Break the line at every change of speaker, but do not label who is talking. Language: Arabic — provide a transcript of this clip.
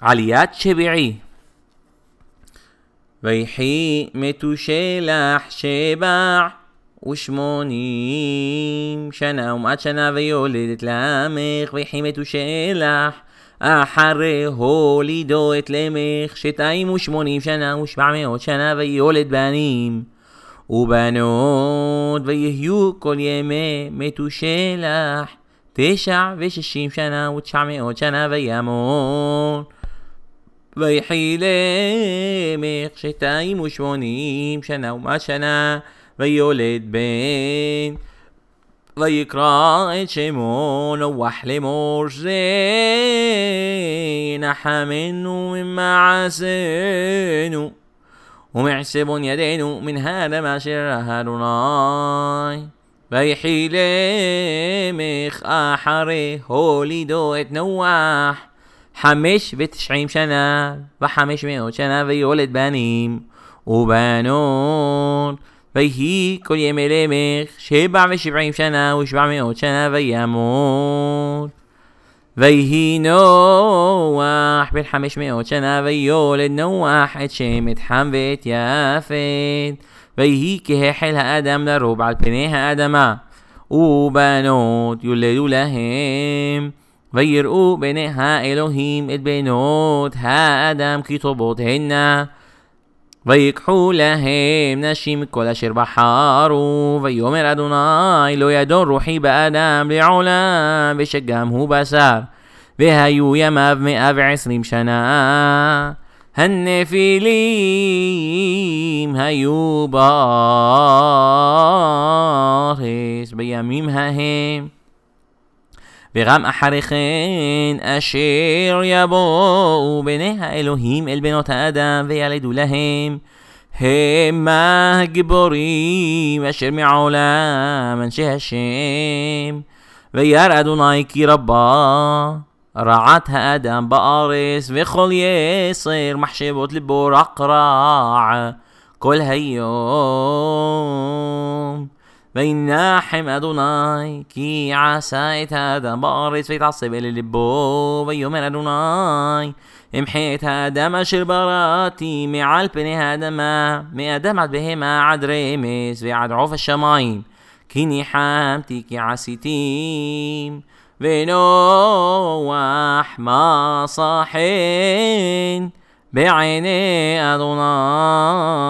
עליית שביעי ויחי מתושלח שבע ושמונים שנה ומעט שנה ויולדת לעמך ויחי מתושלח אחרי הולידו את למך שתיים ושמונים שנה ושבע מאות שנה ויולד בנים ובנות ויהיו כל ימי מתושלח תשע ושישים שנה ותשע מאות שנה וימון ויחי למך שתיים ושמונים שנה ומה שנה ויולד בן ויקרא את שמו נוח לאמור זה נחמנו ממעשינו ומעשבון ידינו מן האדם אשר אדוני ויחי למך אחרי הולידו את נוח حمش بتشعيم شنا بحمش مينو شنا في ولد بنيم وبانون فيهي كل يوم ليمخ شبع وشبعيم شنا وشبع مينو شنا في يمون فيهي نوح بيت حمش شنا في ولد نوح اتشمت حم بيت يافد فيهي كهي حلها ادم لربع ادمه وبانوت يولدوا لهم ויראו בני האלוהים את בנות האדם כי טובות הנה. ויקחו להם נשים כל אשר בחרו, ויאמר אדוני לא ידון רוחי באדם לעולם, ושגם הוא בשר. והיו ימיו מאה ועשרים שנה. הנפילים היו בארץ בימים ההם. וגם אחרי כן אשר יבואו בני האלוהים אל בנות האדם וילדו להם. המה הגיבורים אשר מעולם אנשי השם. וירא אדוני כי רבה רעת האדם בארץ וכל יסר מחשבות לבו רק רע כל היום וינחם אדוני, כי עשה את האדם בארץ, ויתעצב אל ליבו, ויאמר אדוני, אמחה את האדם אשר בראתי מעל פני האדמה, מאדם עד בהמה עד רמס ועד עוף השמיים, כי ניחמתי כי עשיתים. ונוח ما صاحين بعيني أدوناي